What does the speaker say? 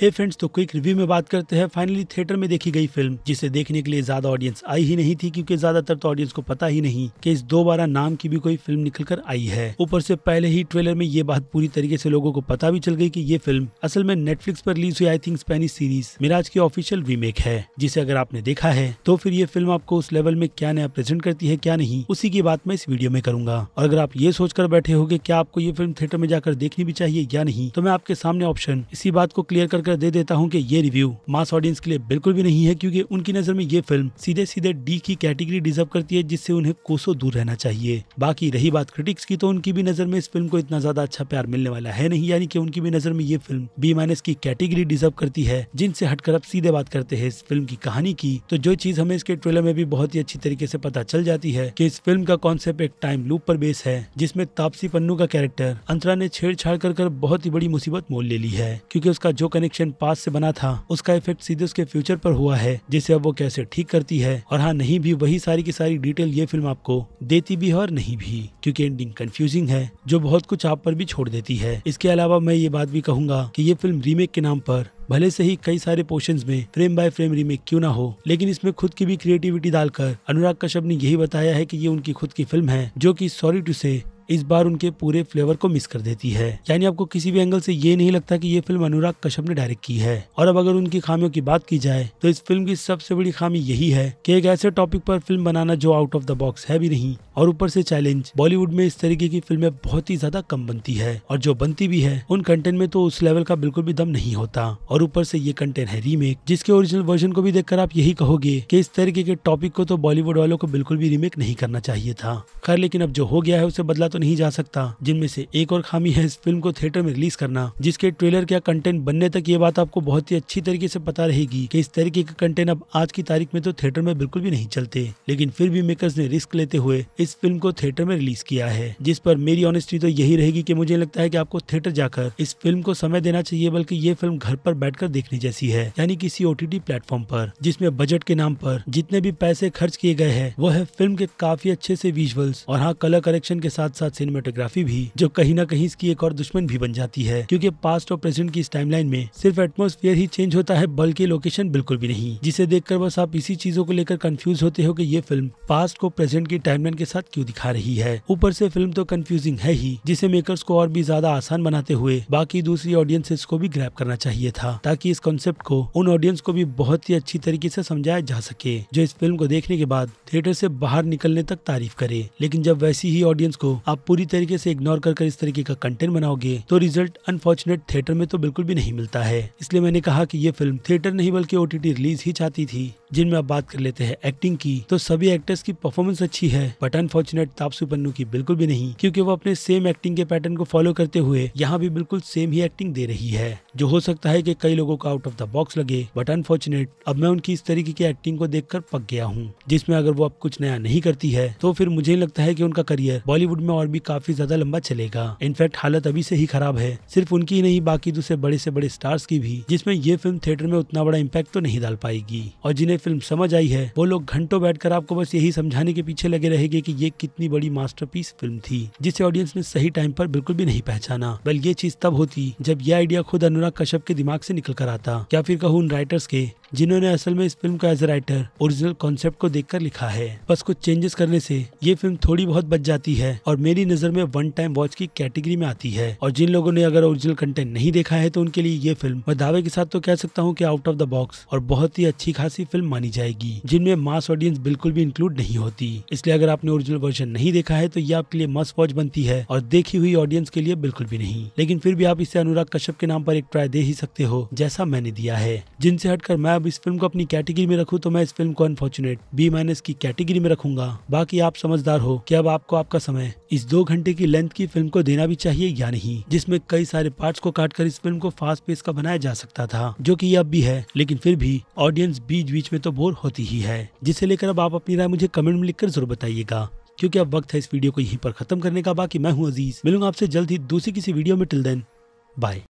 हे hey friends तो quick review में बात करते हैं फाइनली थिएटर में देखी गई फिल्म जिसे देखने के लिए ज्यादा ऑडियंस आई ही नहीं थी क्योंकि ज्यादातर तो ऑडियंस को पता ही नहीं कि इस दोबारा नाम की भी कोई फिल्म निकल कर आई है ऊपर से पहले ही ट्रेलर में ये बात पूरी तरीके से लोगों को पता भी चल गई की ये फिल्म असल में नेटफ्लिक्स पर रिलीज हुई I think Spanish series Mirage की ऑफिशियल रीमेक है जिसे अगर आपने देखा है तो फिर ये फिल्म आपको उस लेवल में क्या नया प्रेजेंट करती है क्या नहीं उसी की बात मैं इस वीडियो में करूंगा और अगर आप ये सोचकर बैठे हो क्या आपको ये फिल्म थिएटर में जाकर देखनी भी चाहिए या नहीं तो मैं आपके सामने ऑप्शन इसी बात को क्लियर कर कर दे देता हूँ कि ये रिव्यू मास ऑडियंस के लिए बिल्कुल भी नहीं है क्योंकि उनकी नजर में ये फिल्म सीधे सीधे डी की कैटेगरी डिजर्व करती है जिससे उन्हें कोसो दूर रहना चाहिए बाकी रही बात क्रिटिक्स की तो उनकी भी नजर में इस फिल्म को इतना ज्यादा अच्छा प्यार मिलने वाला है नहीं यानी कि उनकी भी नजर में ये फिल्म बी माइनस की कैटेगरी डिजर्व करती है जिनसे हटकर अब सीधे बात करते हैं इस फिल्म की कहानी की तो जो चीज हमें इसके ट्रेलर में भी बहुत ही अच्छी तरीके से पता चल जाती है कि इस फिल्म का कॉन्सेप्ट एक टाइम लूप पर बेस है जिसमें तापसी पन्नू का कैरेक्टर अंतरा ने छेड़छाड़ कर, कर बहुत ही बड़ी मुसीबत मोल ले ली है क्योंकि उसका जो कनेक्शन एक्शन पास से बना था उसका इफेक्ट सीधे उसके फ्यूचर पर हुआ है जिसे अब वो कैसे ठीक करती है और हाँ नहीं भी वही सारी की सारी डिटेल ये फिल्म आपको देती भी है और नहीं भी क्यूँकी एंडिंग कंफ्यूजिंग है जो बहुत कुछ आप पर भी छोड़ देती है इसके अलावा मैं ये बात भी कहूंगा की ये फिल्म रीमेक के नाम पर भले से ही कई सारे पोर्शन में फ्रेम बाय फ्रेम रीमेक क्यों ना हो लेकिन इसमें खुद की भी क्रिएटिविटी डालकर अनुराग कश्यप ने यही बताया है कि ये उनकी खुद की फिल्म है जो कि सॉरी टू से इस बार उनके पूरे फ्लेवर को मिस कर देती है यानी आपको किसी भी एंगल से ये नहीं लगता कि ये फिल्म अनुराग कश्यप ने डायरेक्ट की है और अब अगर उनकी खामियों की बात की जाए तो इस फिल्म की सबसे बड़ी खामी यही है कि एक ऐसे टॉपिक पर फिल्म बनाना जो आउट ऑफ द बॉक्स है भी नहीं और ऊपर से चैलेंज बॉलीवुड में इस तरीके की फिल्में बहुत ही ज्यादा कम बनती है और जो बनती भी है उन कंटेंट में तो उस लेवल का बिल्कुल भी दम नहीं होता और ऊपर से ये कंटेंट है रीमेक जिसके ओरिजिनल वर्जन को भी देखकर आप यही कहोगे कि इस तरीके के टॉपिक को तो बॉलीवुड वालों को बिल्कुल भी रीमेक नहीं करना चाहिए था खैर लेकिन अब जो हो गया है उसे बदला तो नहीं जा सकता जिनमें से एक और खामी है इस फिल्म को थिएटर में रिलीज करना जिसके ट्रेलर या कंटेंट बनने तक ये बात आपको बहुत ही अच्छी तरीके से पता रहेगी कि इस तरीके का कंटेंट अब आज की तारीख में तो थिएटर में बिल्कुल भी नहीं चलते लेकिन फिर भी मेकर्स ने रिस्क लेते हुए इस फिल्म को थिएटर में रिलीज किया है जिस पर मेरी ऑनेस्टी तो यही रहेगी की मुझे लगता है की आपको थिएटर जाकर इस फिल्म को समय देना चाहिए बल्कि ये फिल्म घर पर बैठकर देखने जैसी है यानी किसी ओ टी प्लेटफॉर्म पर जिसमें बजट के नाम पर जितने भी पैसे खर्च किए गए हैं वो है फिल्म के काफी अच्छे से विजुअल्स और हाँ कलर करेक्शन के साथ साथ साथ सिनेमाटोग्राफी भी जो कहीं ना कहीं इसकी एक और दुश्मन भी बन जाती है क्योंकि पास्ट और प्रेजेंट की इस टाइमलाइन में सिर्फ एटमोसफियर ही चेंज होता है बल्कि लोकेशन बिल्कुल भी नहीं जिसे देखकर बस आप इसी चीजों को लेकर कंफ्यूज होते हो कि ये फिल्म पास्ट को प्रेजेंट की टाइमलाइन के साथ क्यों दिखा रही है ऊपर से फिल्म तो कंफ्यूजिंग है ही जिसे मेकर्स को और भी ज्यादा आसान बनाते हुए बाकी दूसरी ऑडियंसेस को भी ग्रैप करना चाहिए था ताकि इस कॉन्सेप्ट को उन ऑडियंस को भी बहुत ही अच्छी तरीके से समझाया जा सके जो इस फिल्म को देखने के बाद थिएटर से बाहर निकलने तक तारीफ करे लेकिन जब वैसी ही ऑडियंस को आप आप पूरी तरीके से इग्नोर कर कर इस तरीके का कंटेंट बनाओगे तो रिजल्ट अनफॉर्चुनेट थिएटर में तो बिल्कुल भी नहीं मिलता है इसलिए मैंने कहा कि ये फिल्म थिएटर नहीं बल्कि ओ रिलीज ही चाहती थी जिनमें आप बात कर लेते हैं एक्टिंग की तो सभी एक्टर्स की परफॉर्मेंस अच्छी है बट अनफॉर्चुनेट तापसी पन्नू की बिल्कुल भी नहीं क्योंकि वो अपने सेम एक्टिंग के पैटर्न को फॉलो करते हुए यहाँ भी बिल्कुल सेम ही एक्टिंग दे रही है जो हो सकता है कि कई लोगों को आउट ऑफ द बॉक्स लगे बट अनफॉर्चुनेट अब मैं उनकी इस तरीके की एक्टिंग को देखकर पक गया हूँ जिसमें अगर वो अब कुछ नया नहीं करती है तो फिर मुझे लगता है की उनका करियर बॉलीवुड में और भी काफी ज्यादा लंबा चलेगा इनफैक्ट हालत अभी से ही खराब है सिर्फ उनकी ही नहीं बाकी दूसरे बड़े से बड़े स्टार्स की भी जिसमें ये फिल्म थिएटर में उतना बड़ा इम्पैक्ट तो नहीं डाल पाएगी और जिन्हें फिल्म समझ आई है वो लोग घंटों बैठकर आपको बस यही समझाने के पीछे लगे रहेंगे की ये कितनी बड़ी मास्टर फिल्म थी जिसे ऑडियंस ने सही टाइम पर बिल्कुल भी नहीं पहचाना बल्कि ये चीज तब होती जब यह आइडिया खुद अनुराग कश्यप के दिमाग से निकल कर आता या फिर कहूँ उन राइटर्स के जिन्होंने असल में इस फिल्म का एज राइटर ओरिजिनल कॉन्सेप्ट को देखकर लिखा है बस कुछ चेंजेस करने से ये फिल्म थोड़ी बहुत बच जाती है और मेरी नजर में वन टाइम वॉच की कैटेगरी में आती है और जिन लोगों ने अगर ओरिजिनल कंटेंट नहीं देखा है तो उनके लिए ये फिल्म मैं दावे के साथ तो कह सकता हूँ की आउट ऑफ द बॉक्स और बहुत ही अच्छी खासी फिल्म मानी जाएगी जिनमें मास ऑडियंस बिल्कुल भी इंक्लूड नहीं होती इसलिए अगर आपने ओरिजिनल वर्जन नहीं देखा है तो ये आपके लिए मस्ट वॉच बनती है और देखी हुई ऑडियंस के लिए बिल्कुल भी नहीं लेकिन फिर भी आप इसे अनुराग कश्यप के नाम पर एक ट्राई दे ही सकते हो जैसा मैंने दिया है जिनसे हटकर मैं अब इस फिल्म को अपनी कैटेगरी में रखू तो मैं इस फिल्म को अनफॉर्चुनेट बी माइनस की कैटेगरी में रखूंगा बाकी आप समझदार हो कि अब आपको आपका समय इस दो घंटे की लेंथ की फिल्म को देना भी चाहिए या नहीं जिसमें कई सारे पार्ट्स को काटकर इस फिल्म को फास्ट पेस का बनाया जा सकता था जो की अब भी है लेकिन फिर भी ऑडियंस बीच बीच में तो बोर होती ही है जिसे लेकर अब आप अपनी राय मुझे कमेंट में लिखकर जरूर बताइएगा क्योंकि अब वक्त है इस वीडियो को यहीं पर खत्म करने का बाकी मैं हूं अजीज मिलूंगा आपसे जल्द ही दूसरी किसी वीडियो में टिल देन बाय